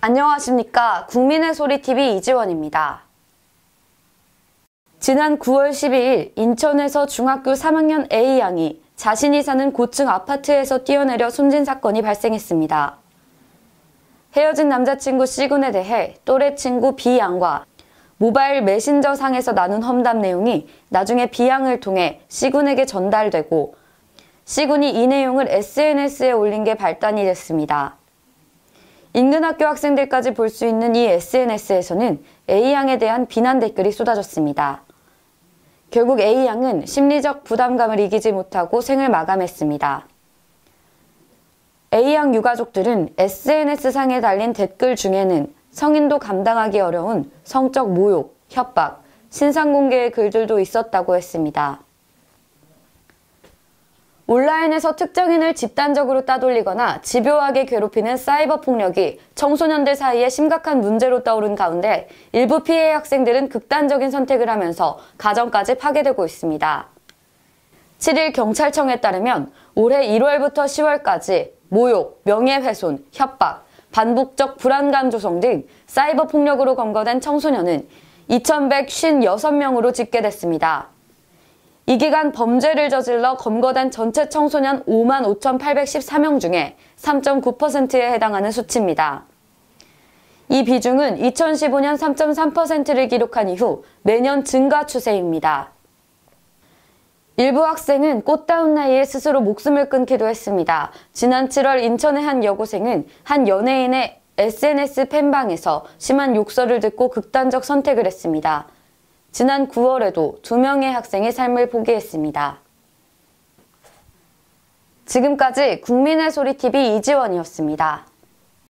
안녕하십니까. 국민의 소리 TV 이지원입니다. 지난 9월 12일 인천에서 중학교 3학년 A 양이 자신이 사는 고층 아파트에서 뛰어내려 숨진 사건이 발생했습니다. 헤어진 남자친구 C군에 대해 또래 친구 B양과 모바일 메신저 상에서 나눈 험담 내용이 나중에 B양을 통해 C군에게 전달되고 C군이 이 내용을 SNS에 올린 게 발단이 됐습니다. 인근 학교 학생들까지 볼 수 있는 이 SNS에서는 A양에 대한 비난 댓글이 쏟아졌습니다. 결국 A양은 심리적 부담감을 이기지 못하고 생을 마감했습니다. A양 유가족들은 SNS상에 달린 댓글 중에는 성인도 감당하기 어려운 성적 모욕, 협박, 신상공개의 글들도 있었다고 했습니다. 온라인에서 특정인을 집단적으로 따돌리거나 집요하게 괴롭히는 사이버 폭력이 청소년들 사이에 심각한 문제로 떠오른 가운데 일부 피해 학생들은 극단적인 선택을 하면서 가정까지 파괴되고 있습니다. 7일 경찰청에 따르면 올해 1월부터 10월까지 모욕, 명예훼손, 협박, 반복적 불안감 조성 등 사이버 폭력으로 검거된 청소년은 2,156명으로 집계됐습니다. 이 기간 범죄를 저질러 검거된 전체 청소년 5만 5,813명 중에 3.9%에 해당하는 수치입니다. 이 비중은 2015년 3.3%를 기록한 이후 매년 증가 추세입니다. 일부 학생은 꽃다운 나이에 스스로 목숨을 끊기도 했습니다. 지난 7월 인천의 한 여고생은 한 연예인의 SNS 팬방에서 심한 욕설을 듣고 극단적 선택을 했습니다. 지난 9월에도 2명의 학생이 삶을 포기했습니다. 지금까지 국민의 소리 TV 이지원이었습니다.